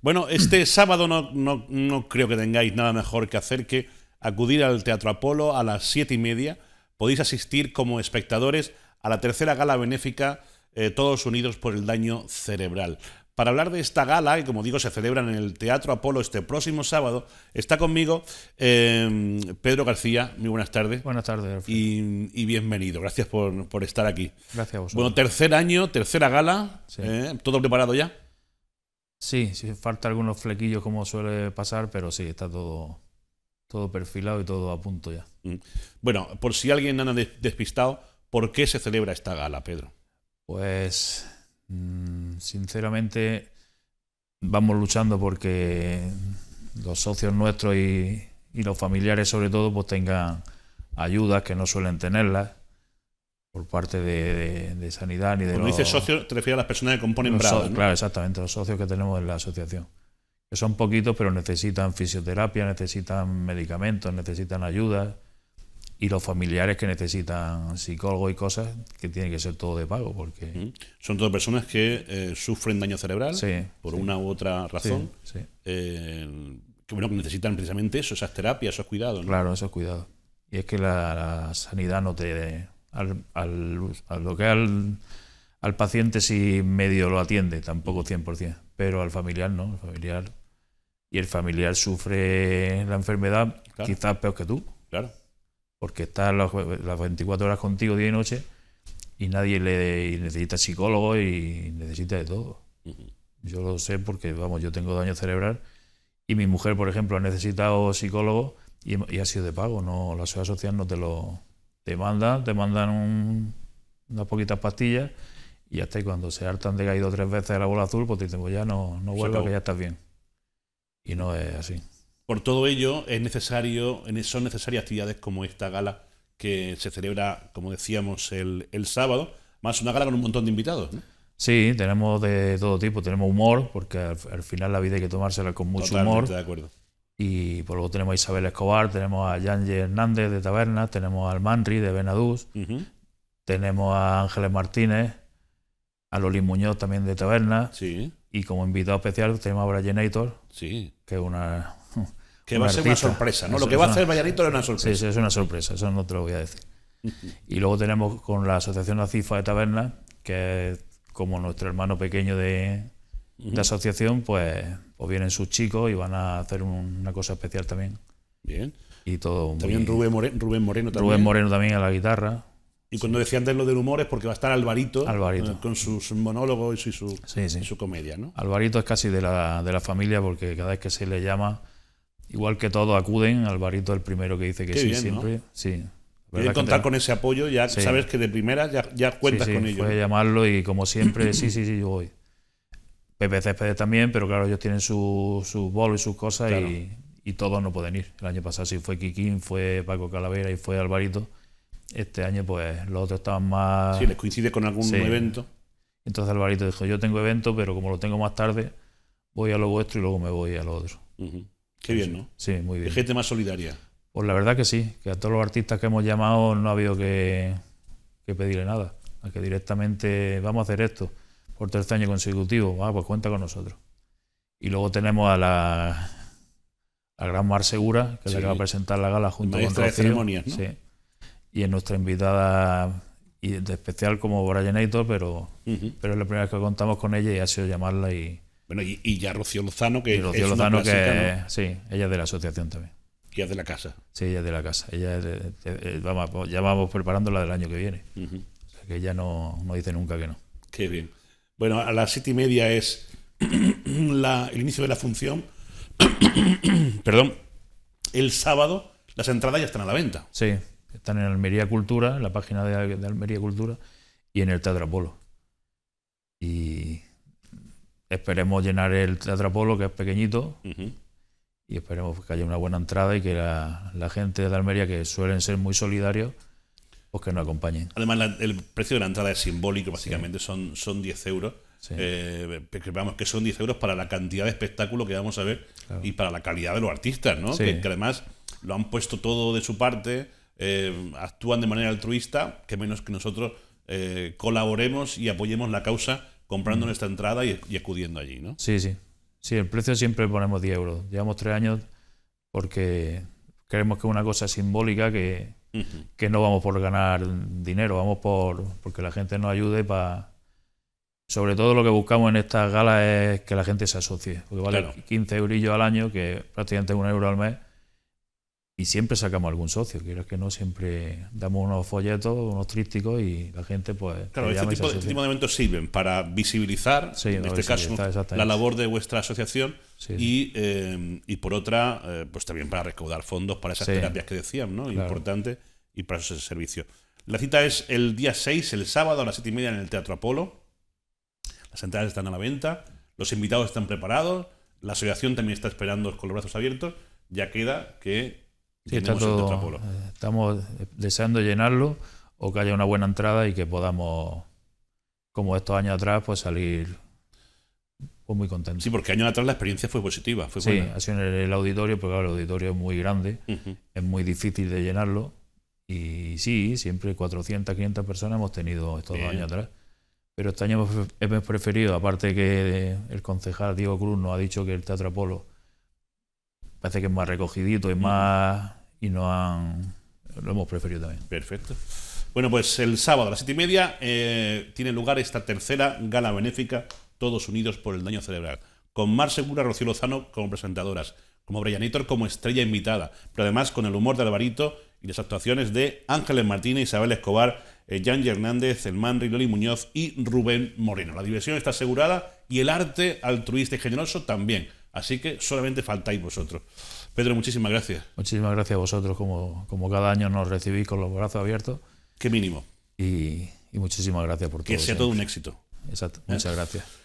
Bueno, este sábado no, no, no, creo que tengáis nada mejor que hacer que acudir al Teatro Apolo a las siete y media. Podéis asistir como espectadores a la tercera gala benéfica eh, Todos Unidos por el Daño Cerebral. Para hablar de esta gala, que como digo se celebra en el Teatro Apolo este próximo sábado, está conmigo em, Pedro García. Muy buenas tardes. Buenas tardes. Y, y, bienvenido. Gracias por, estar aquí. Gracias a vosotros. Bueno, tercer año, tercera gala. ¿eh? ¿Todo preparado ya? Sí, falta algunos flequillos como suele pasar, pero sí, está todo, todo perfilado y todo a punto ya. Mm. Bueno, por si alguien ha despistado, ¿por qué se celebra esta gala, Pedro? Pues, mm, sinceramente, vamos luchando porque los socios nuestros y, y los familiares sobre todo pues tengan ayudas que no suelen tenerlas por parte de, sanidad ni de Cuando los, dices socios, te refieres a las personas que componen Claro, exactamente, los socios que tenemos en la asociación. Que son poquitos, pero necesitan fisioterapia, necesitan medicamentos, necesitan ayuda y los familiares que necesitan psicólogo y cosas que tiene que ser todo de pago porque son todas personas que eh, sufren daño cerebral por una u otra razón eh, que necesitan precisamente eso esas terapias esos cuidados claro esos cuidados y es que la sanidad no te al, al, al, paciente si medio lo atiende, tampoco 100%, pero al familiar no, familiar. Y el familiar sufre la enfermedad quizás peor que tú. Claro. Porque está las, 24 horas contigo día y noche y nadie le necesita psicólogo y necesita de todo. Yo lo sé porque, vamos, yo tengo daño cerebral y mi mujer, por ejemplo, ha necesitado psicólogo y, y ha sido de pago, no la sociedad social no te lo te mandan, te mandan unas poquitas pastillas y hasta cuando se hartan de caído tres veces de la bola azul, pues te dicen, pues ya no, no vuelvas, que ya estás bien. Y no es así. Por todo ello, es necesario, son necesarias actividades como esta gala que se celebra, como decíamos, el, sábado, más una gala con un montón de invitados. Sí, tenemos de todo tipo, tenemos humor, porque al, final la vida hay que tomársela con mucho humor. De acuerdo. Y por pues, luego tenemos a Isabel Escobar, tenemos a Yanji Hernández de Taberna, tenemos a Manri de Benadús, tenemos a Ángeles Martínez, a Loli Muñoz también de Taberna. Y como invitado especial tenemos a Brian sí. que es una. Que va a ser una sorpresa, ¿no? Lo que va a hacer Brianator es una sorpresa. Sí, sí, es una sorpresa, eso no te lo voy a decir. y luego tenemos con la Asociación Cifa de Taberna, que es como nuestro hermano pequeño de, de asociación, pues o vienen sus chicos y van a hacer una cosa especial también. Bien. Y todo También Rubén, Rubén Moreno también. Rubén Moreno también a la guitarra. Y cuando decían de lo del humor es porque va a estar Alvarito, Alvarito. Eh, con sus monólogos y su, comedia, ¿no? Alvarito es casi de la, de la familia porque cada vez que se le llama, igual que todos acuden, Alvarito es el primero que dice que sí siempre. ¿no? Sí. Y contar con ese apoyo, ya sabes que de primera ya, cuentas con ellos puedes llamarlo y como siempre, sí, sí, sí, yo voy. Pepe también, pero claro, ellos tienen sus su bolos y sus cosas y, todos no pueden ir. El año pasado sí fue Kikín, fue Paco Calavera y fue Alvarito. Este año, pues los otros estaban más. Sí, les coincide con algún evento. Entonces Alvarito dijo: Yo tengo evento, pero como lo tengo más tarde, voy a lo vuestro y luego me voy a lo otro. Qué bien, ¿no? Sí, muy bien. gente más solidaria. Pues la verdad que sí, que a todos los artistas que hemos llamado no ha habido que, que pedirle nada. A que directamente vamos a hacer esto por tercer año consecutivo, ah, pues cuenta con nosotros. Y luego tenemos a la, a gran Mar Segura, que se va a presentar la gala junto con Rocío. Y es nuestra invitada y de especial como Brian pero, pero es la primera vez que contamos con ella y ha sido llamarla y... Bueno, y, ya Rocío Lozano, que es sí, ella es de la asociación también. Y es de la casa. Sí, ella es de la casa. Ella vamos, ya vamos preparándola del año que viene. O sea que ella no, no dice nunca que no. Qué bien. Bueno, a las siete y media es el inicio de la función. Perdón. El sábado las entradas ya están a la venta. Sí, están en Almería Cultura, en la página de, Almería Cultura y en el Teatro Apolo. Y esperemos llenar el Teatro Apolo, que es pequeñito, y esperemos que haya una buena entrada y que la gente de Almería, que suelen ser muy solidarios, pues que nos acompañen. Además, el precio de la entrada es simbólico, básicamente son, son 10 euros. Sí. Eh, que vamos, que son 10 euros para la cantidad de espectáculo que vamos a ver y para la calidad de los artistas, ¿no? Que, además lo han puesto todo de su parte, eh, actúan de manera altruista, que menos que nosotros eh, colaboremos y apoyemos la causa comprando mm. nuestra entrada y, escudiendo allí, ¿no? Sí, sí. Sí, el precio siempre ponemos 10 euros. Llevamos tres años porque creemos que es una cosa simbólica que, que no vamos por ganar dinero, vamos por porque la gente nos ayude para... Sobre todo lo que buscamos en estas galas es que la gente se asocie, porque vale 15 eurillos al año, que prácticamente un euro al mes, y siempre sacamos algún socio, quiero que no, siempre damos unos folletos, unos trípticos y la gente pues... Claro, este, este tipo, de eventos sirven para visibilizar, en este caso, la labor de vuestra asociación eh, y, por otra, eh, pues también para recaudar fondos para esas terapias que decían, ¿no? Importante y para ese servicio. La cita es el día 6, el sábado a las 7 y media en el Teatro Apolo. Las entradas están a la venta, los invitados están preparados, la asociación también está esperando con los brazos abiertos. Ya queda que eh, estamos deseando llenarlo o que haya una buena entrada y que podamos, como estos años atrás, pues salir pues, muy contentos. Sí, porque años atrás la experiencia fue positiva. Fue sí, ha sido en el auditorio, porque el auditorio es muy grande, es muy difícil de llenarlo. Y sí, siempre 400, 500 personas hemos tenido estos años atrás. Pero este año hemos preferido, aparte que el concejal Diego Cruz nos ha dicho que el Teatro Apolo parece que es más recogidito, y más y no lo hemos preferido también. Perfecto. Bueno, pues el sábado a las siete y media eh, tiene lugar esta tercera gala benéfica, todos unidos por el daño cerebral, con Mar Segura, Rocío Lozano como presentadoras, como Hitor como estrella invitada, pero además con el humor de Alvarito y las actuaciones de Ángeles Martínez, Isabel Escobar Jan eh, Hernández, El Manri, Loli Muñoz y Rubén Moreno. La diversión está asegurada y el arte altruista y generoso también. Así que solamente faltáis vosotros. Pedro, muchísimas gracias. Muchísimas gracias a vosotros, como, como cada año nos recibís con los brazos abiertos. Qué mínimo. Y, muchísimas gracias por todo. Que sea todo un éxito. Exacto. ¿Eh? Muchas gracias.